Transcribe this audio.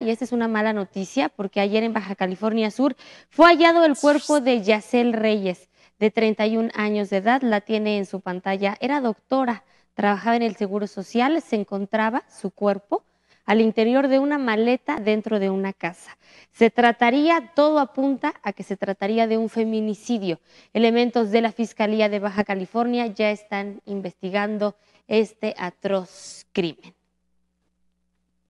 y esta es una mala noticia porque ayer en Baja California Sur fue hallado el cuerpo de Yacel Reyes, de 31 años de edad, la tiene en su pantalla, era doctora, trabajaba en el Seguro Social, se encontraba su cuerpo al interior de una maleta dentro de una casa. Se trataría, todo apunta a que se trataría de un feminicidio. Elementos de la Fiscalía de Baja California ya están investigando este atroz crimen.